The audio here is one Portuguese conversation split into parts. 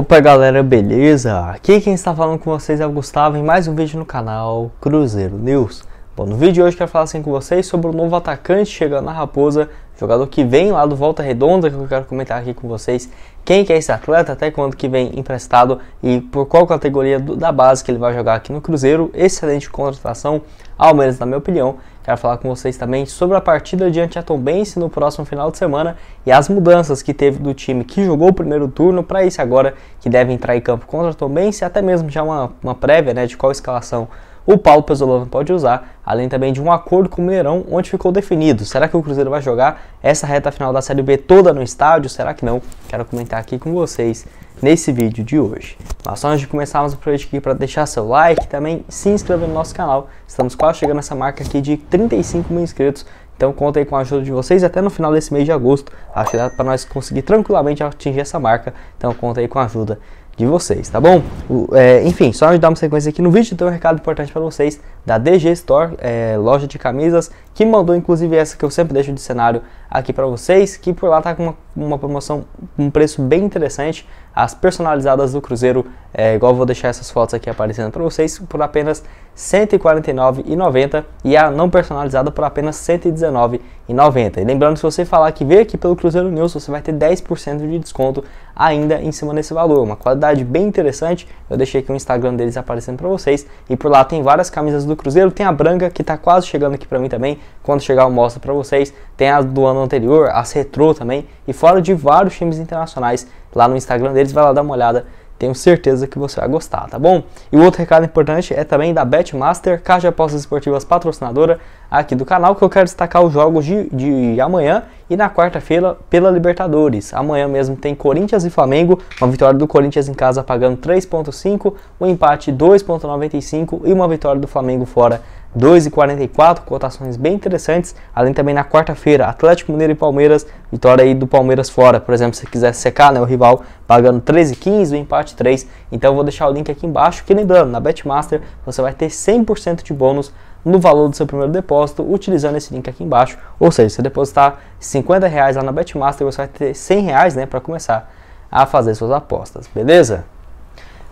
Opa galera, beleza? Aqui quem está falando com vocês é o Gustavo em mais um vídeo no canal Cruzeiro News. Bom, no vídeo de hoje quero falar assim com vocês sobre o novo atacante chegando na Raposa, jogador que vem lá do Volta Redonda, que eu quero comentar aqui com vocês quem que é esse atleta, até quando que vem emprestado e por qual categoria do, da base que ele vai jogar aqui no Cruzeiro. Excelente contratação, ao menos na minha opinião. Quero falar com vocês também sobre a partida diante a Tombense no próximo final de semana e as mudanças que teve do time que jogou o primeiro turno para esse agora que deve entrar em campo contra a Tombense, até mesmo já uma, uma prévia né, de qual escalação o Paulo Pesolano pode usar, além também de um acordo com o Mineirão, onde ficou definido. Será que o Cruzeiro vai jogar essa reta final da Série B toda no estádio? Será que não? Quero comentar aqui com vocês nesse vídeo de hoje. Mas só antes de começarmos, aproveite aqui para deixar seu like também se inscrever no nosso canal. Estamos quase chegando nessa marca aqui de 35 mil inscritos. Então contem com a ajuda de vocês até no final desse mês de agosto. Acho que dá para nós conseguir tranquilamente atingir essa marca. Então contem com a ajuda de vocês, tá bom? O, é, enfim, só antes dar uma sequência aqui no vídeo, tem então, um recado importante para vocês da DG Store, é, loja de camisas, que mandou inclusive essa que eu sempre deixo de cenário aqui para vocês, que por lá tá com uma uma promoção, um preço bem interessante. As personalizadas do Cruzeiro, é, igual vou deixar essas fotos aqui aparecendo para vocês, por apenas R$ 149,90 e a não personalizada por apenas R$ 119,90. E lembrando, se você falar que veio aqui pelo Cruzeiro News, você vai ter 10% de desconto ainda em cima desse valor. Uma qualidade bem interessante. Eu deixei aqui o Instagram deles aparecendo para vocês. E por lá tem várias camisas do Cruzeiro. Tem a branca, que está quase chegando aqui para mim também. Quando chegar eu mostro para vocês. Tem a do ano anterior, as retrô também. E fora fora de vários times internacionais lá no Instagram deles. Vai lá dar uma olhada. Tenho certeza que você vai gostar, tá bom? E o outro recado importante é também da Betmaster, Caixa de Apostas Esportivas patrocinadora aqui do canal, que eu quero destacar os jogos de, de amanhã e na quarta-feira pela Libertadores. Amanhã mesmo tem Corinthians e Flamengo, uma vitória do Corinthians em casa pagando 3.5, um empate 2.95 e uma vitória do Flamengo fora 2,44, cotações bem interessantes. Além também na quarta-feira, Atlético Mineiro e Palmeiras, vitória aí do Palmeiras fora. Por exemplo, se quiser secar, né, o rival pagando 13,15, o empate 3. Então vou deixar o link aqui embaixo. Que lembrando, na Betmaster você vai ter 100% de bônus no valor do seu primeiro depósito utilizando esse link aqui embaixo. Ou seja, se depositar 50 reais lá na Betmaster, você vai ter 100 reais, né, para começar a fazer suas apostas, beleza?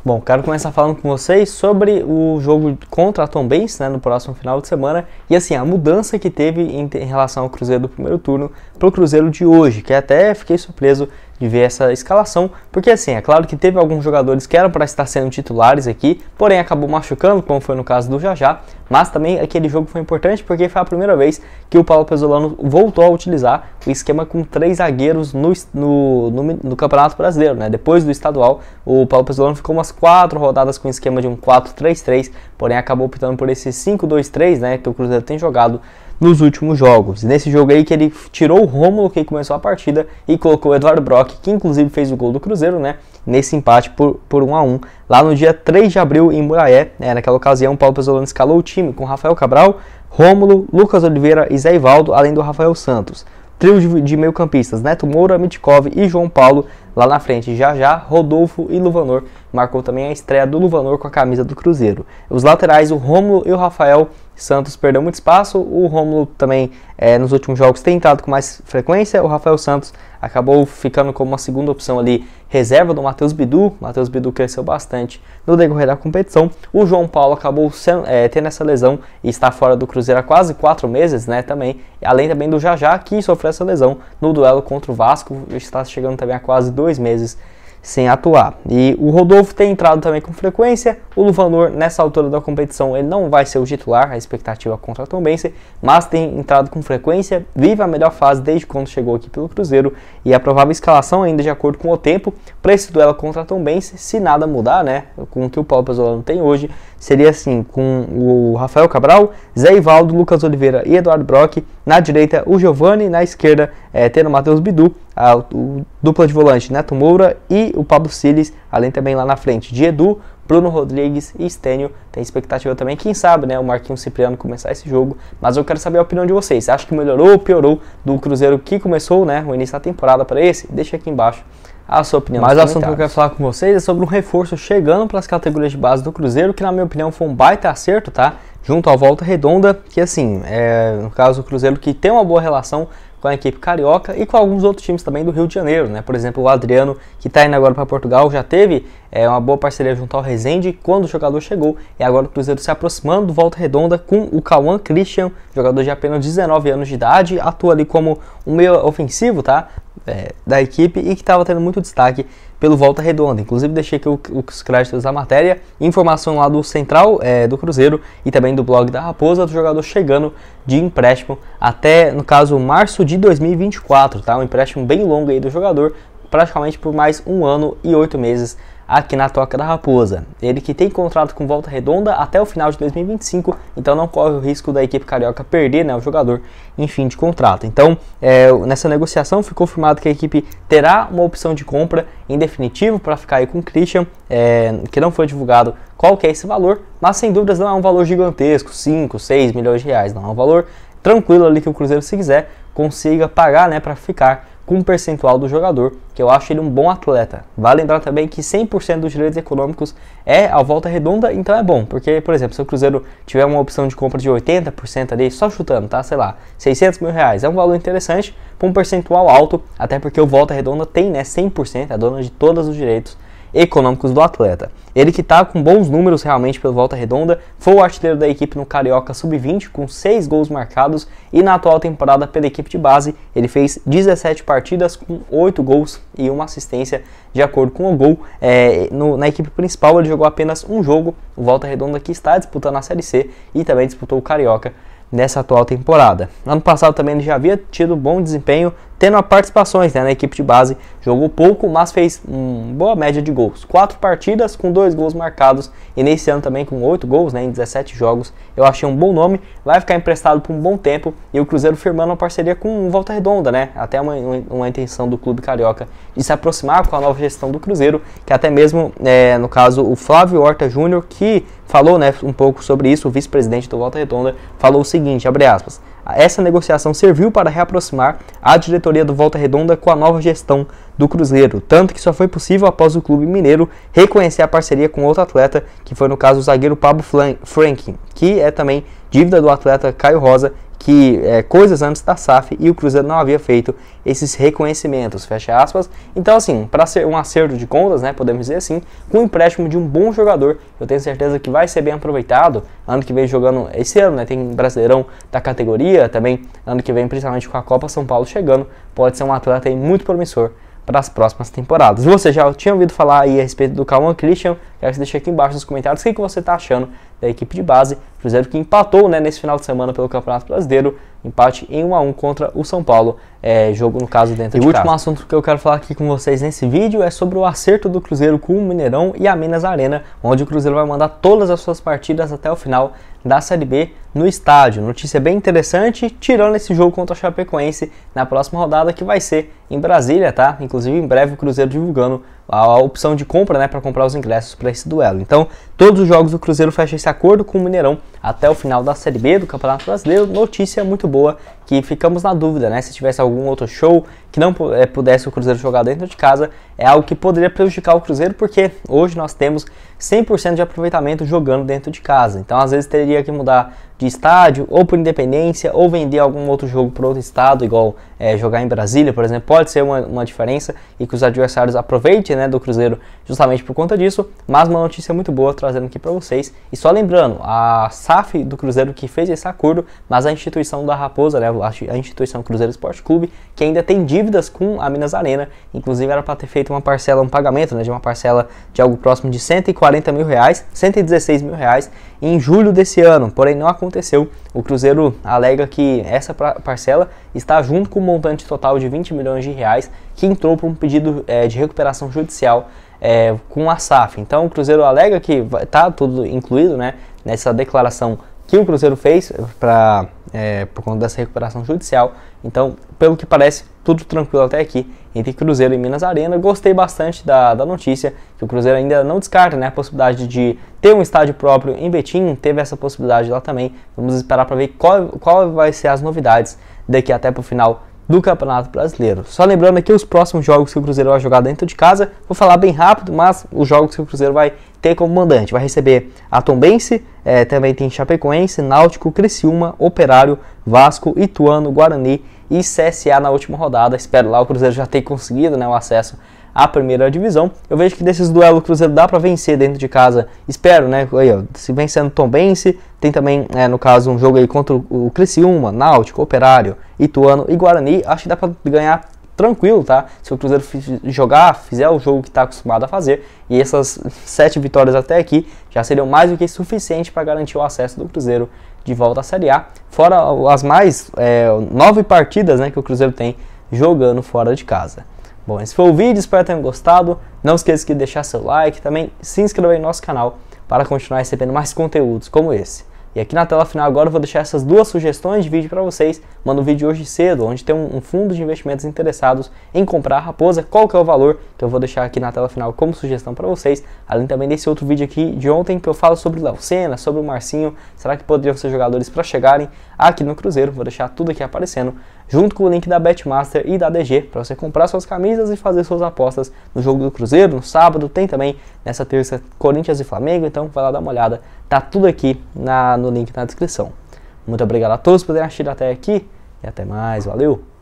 Bom, quero começar falando com vocês sobre o jogo contra a Tom Benz, né, no próximo final de semana, e assim, a mudança que teve em, em relação ao Cruzeiro do primeiro turno para o Cruzeiro de hoje, que até fiquei surpreso de ver essa escalação, porque assim, é claro que teve alguns jogadores que eram para estar sendo titulares aqui, porém acabou machucando, como foi no caso do Jajá, mas também aquele jogo foi importante porque foi a primeira vez que o Paulo Pesolano voltou a utilizar o esquema com três zagueiros no, no, no, no Campeonato Brasileiro, né? Depois do estadual, o Paulo Pesolano ficou umas quatro rodadas com o esquema de um 4-3-3, porém acabou optando por esse 5-2-3, né, que o Cruzeiro tem jogado nos últimos jogos. Nesse jogo aí que ele tirou o Rômulo que começou a partida e colocou o Eduardo Brock, que inclusive fez o gol do Cruzeiro, né? Nesse empate por, por 1 a 1 lá no dia 3 de abril em Muraé. Né, naquela ocasião, Paulo Pesolano escalou o time com Rafael Cabral, Rômulo, Lucas Oliveira e Zé Ivaldo, além do Rafael Santos trio de, de meio-campistas Neto Moura, Mitkov e João Paulo lá na frente. Já já, Rodolfo e Luvanor marcou também a estreia do Luvanor com a camisa do Cruzeiro. Os laterais, o Rômulo e o Rafael Santos perdeu muito espaço, o Romulo também é, nos últimos jogos tem entrado com mais frequência, o Rafael Santos acabou ficando como uma segunda opção ali, reserva do Matheus Bidu, Matheus Bidu cresceu bastante no decorrer da competição, o João Paulo acabou sendo, é, tendo essa lesão e está fora do Cruzeiro há quase quatro meses, né, também, além também do Jajá, que sofreu essa lesão no duelo contra o Vasco, está chegando também a quase dois meses sem atuar. E o Rodolfo tem entrado também com frequência. O Luvanor, nessa altura da competição, ele não vai ser o titular, a expectativa contra a Tombense, mas tem entrado com frequência, vive a melhor fase desde quando chegou aqui pelo Cruzeiro e a provável escalação ainda de acordo com o tempo para esse duelo contra a Tombense, se nada mudar, né, com o que o Paulo Pesolano tem hoje, seria assim, com o Rafael Cabral, Zé Ivaldo, Lucas Oliveira e Eduardo Brock, na direita o Giovani, na esquerda é, tendo o Matheus Bidu, a, o dupla de volante Neto Moura e o Pablo Siles, além também lá na frente de Edu, Bruno Rodrigues e Stênio. Tem expectativa também, quem sabe, né, o Marquinhos Cipriano começar esse jogo. Mas eu quero saber a opinião de vocês. Acho que melhorou ou piorou do Cruzeiro que começou, né, o início da temporada para esse? Deixa aqui embaixo a sua opinião. Mas o assunto que eu quero falar com vocês é sobre um reforço chegando para as categorias de base do Cruzeiro, que na minha opinião foi um baita acerto, tá? junto ao Volta Redonda, que assim, é, no caso o Cruzeiro que tem uma boa relação com a equipe carioca e com alguns outros times também do Rio de Janeiro, né? Por exemplo, o Adriano, que está indo agora para Portugal, já teve é, uma boa parceria junto ao Rezende quando o jogador chegou. E agora o Cruzeiro se aproximando do Volta Redonda com o Cauã Christian, jogador de apenas 19 anos de idade, atua ali como um meio ofensivo, tá? É, da equipe e que estava tendo muito destaque pelo Volta Redonda. Inclusive, deixei aqui os créditos da matéria, informação lá do Central é, do Cruzeiro e também do blog da Raposa do jogador chegando de empréstimo até, no caso, março de 2024, tá? Um empréstimo bem longo aí do jogador, praticamente por mais um ano e oito meses aqui na Toca da Raposa. Ele que tem contrato com Volta Redonda até o final de 2025, então não corre o risco da equipe carioca perder né, o jogador em fim de contrato. Então, é, nessa negociação foi confirmado que a equipe terá uma opção de compra em definitivo para ficar aí com o Christian, é, que não foi divulgado qual que é esse valor, mas sem dúvidas não é um valor gigantesco, 5, 6 milhões de reais, não é um valor tranquilo ali que o Cruzeiro, se quiser, consiga pagar né, para ficar com um percentual do jogador, que eu acho ele um bom atleta. Vale lembrar também que 100% dos direitos econômicos é a volta redonda, então é bom, porque, por exemplo, se o Cruzeiro tiver uma opção de compra de 80% ali, só chutando, tá? Sei lá, 600 mil reais, é um valor interessante, com um percentual alto, até porque o volta redonda tem, né, 100%, é dona de todos os direitos econômicos do atleta. Ele que está com bons números realmente pelo Volta Redonda, foi o artilheiro da equipe no Carioca Sub-20 com 6 gols marcados e na atual temporada pela equipe de base ele fez 17 partidas com 8 gols e uma assistência de acordo com o gol. É, no, na equipe principal ele jogou apenas um jogo, o Volta Redonda que está disputando a Série C e também disputou o Carioca nessa atual temporada. Ano passado também ele já havia tido bom desempenho, tendo participações né, na equipe de base. Jogou pouco, mas fez uma boa média de gols. Quatro partidas com dois gols marcados. E nesse ano também com oito gols né, em 17 jogos. Eu achei um bom nome. Vai ficar emprestado por um bom tempo. E o Cruzeiro firmando uma parceria com o Volta Redonda. né? Até uma, uma intenção do clube carioca de se aproximar com a nova gestão do Cruzeiro. Que até mesmo, é, no caso, o Flávio Horta Júnior, que falou né, um pouco sobre isso, o vice-presidente do Volta Redonda, falou o seguinte, abre aspas... Essa negociação serviu para reaproximar a diretoria do Volta Redonda com a nova gestão do Cruzeiro, tanto que só foi possível após o clube mineiro reconhecer a parceria com outro atleta, que foi no caso o zagueiro Pablo Franklin, que é também dívida do atleta Caio Rosa que é, coisas antes da SAF e o Cruzeiro não havia feito esses reconhecimentos, fecha aspas. Então, assim, para ser um acerto de contas, né, podemos dizer assim, com o empréstimo de um bom jogador, eu tenho certeza que vai ser bem aproveitado. Ano que vem jogando esse ano, né, tem Brasileirão da categoria também. Ano que vem, principalmente com a Copa São Paulo chegando, pode ser um atleta muito promissor para as próximas temporadas. Você já tinha ouvido falar aí a respeito do Calman Christian? Quero que você deixe aqui embaixo nos comentários o que, que você está achando da equipe de base. Cruzeiro que empatou né, nesse final de semana pelo Campeonato Brasileiro. Empate em 1 a 1 contra o São Paulo. É, jogo, no caso, dentro e de E o último assunto que eu quero falar aqui com vocês nesse vídeo é sobre o acerto do Cruzeiro com o Mineirão e a Minas Arena, onde o Cruzeiro vai mandar todas as suas partidas até o final da Série B no estádio. Notícia bem interessante, tirando esse jogo contra a Chapecoense na próxima rodada, que vai ser em Brasília, tá? Inclusive, em breve, o Cruzeiro divulgando a opção de compra né, para comprar os ingressos para esse duelo. Então, todos os jogos do Cruzeiro fecham esse acordo com o Mineirão até o final da Série B do Campeonato Brasileiro. Notícia muito boa que ficamos na dúvida, né? Se tivesse algum outro show que não eh, pudesse o Cruzeiro jogar dentro de casa, é algo que poderia prejudicar o Cruzeiro, porque hoje nós temos 100% de aproveitamento jogando dentro de casa. Então, às vezes, teria que mudar de estádio, ou por independência, ou vender algum outro jogo para outro estado, igual é, jogar em Brasília, por exemplo. Pode ser uma, uma diferença e que os adversários aproveitem né, do Cruzeiro justamente por conta disso. Mas uma notícia muito boa trazendo aqui para vocês. E só lembrando, a SAF do Cruzeiro que fez esse acordo, mas a instituição da Raposa, né? a instituição Cruzeiro Esporte Clube, que ainda tem dívidas com a Minas Arena. Inclusive era para ter feito uma parcela, um pagamento né, de uma parcela de algo próximo de 140 mil reais, 116 mil reais em julho desse ano, porém não aconteceu. O Cruzeiro alega que essa parcela está junto com o um montante total de 20 milhões de reais que entrou para um pedido é, de recuperação judicial é, com a SAF. Então o Cruzeiro alega que está tudo incluído né, nessa declaração que o Cruzeiro fez para é, por conta dessa recuperação judicial. Então, pelo que parece, tudo tranquilo até aqui entre Cruzeiro e Minas Arena. Gostei bastante da, da notícia que o Cruzeiro ainda não descarta né, a possibilidade de ter um estádio próprio em Betim, teve essa possibilidade lá também. Vamos esperar para ver qual, qual vai ser as novidades daqui até para o final do Campeonato Brasileiro. Só lembrando aqui os próximos jogos que o Cruzeiro vai jogar dentro de casa, vou falar bem rápido, mas os jogos que o Cruzeiro vai ter como mandante. Vai receber a Tombense, é, também tem Chapecoense, Náutico, Criciúma, Operário, Vasco, Ituano, Guarani e CSA na última rodada. Espero lá o Cruzeiro já ter conseguido né, o acesso a primeira divisão. Eu vejo que desses duelos o Cruzeiro dá para vencer dentro de casa. Espero, né? Aí, ó, se vencendo Tombense, tem também, é, no caso, um jogo aí contra o Criciúma, Náutico, Operário, Ituano e Guarani. Acho que dá para ganhar tranquilo, tá? Se o Cruzeiro jogar, fizer o jogo que está acostumado a fazer, e essas sete vitórias até aqui já seriam mais do que suficiente para garantir o acesso do Cruzeiro de volta à Série A. Fora as mais é, nove partidas né, que o Cruzeiro tem jogando fora de casa. Bom, esse foi o vídeo, espero que tenham gostado. Não esqueça de deixar seu like, também se inscrever em nosso canal para continuar recebendo mais conteúdos como esse. E aqui na tela final agora eu vou deixar essas duas sugestões de vídeo para vocês. Manda um vídeo hoje cedo, onde tem um, fundo de investimentos interessados em comprar a raposa, qual que é o valor, que então eu vou deixar aqui na tela final como sugestão para vocês. Além também desse outro vídeo aqui de ontem que eu falo sobre o Léo Senna, sobre o Marcinho, será que poderiam ser jogadores para chegarem aqui no Cruzeiro. Vou deixar tudo aqui aparecendo junto com o link da Betmaster e da DG para você comprar suas camisas e fazer suas apostas no jogo do Cruzeiro, no sábado, tem também nessa terça Corinthians e Flamengo, então vai lá dar uma olhada, tá tudo aqui na, no link na descrição. Muito obrigado a todos por terem assistido até aqui e até mais, valeu!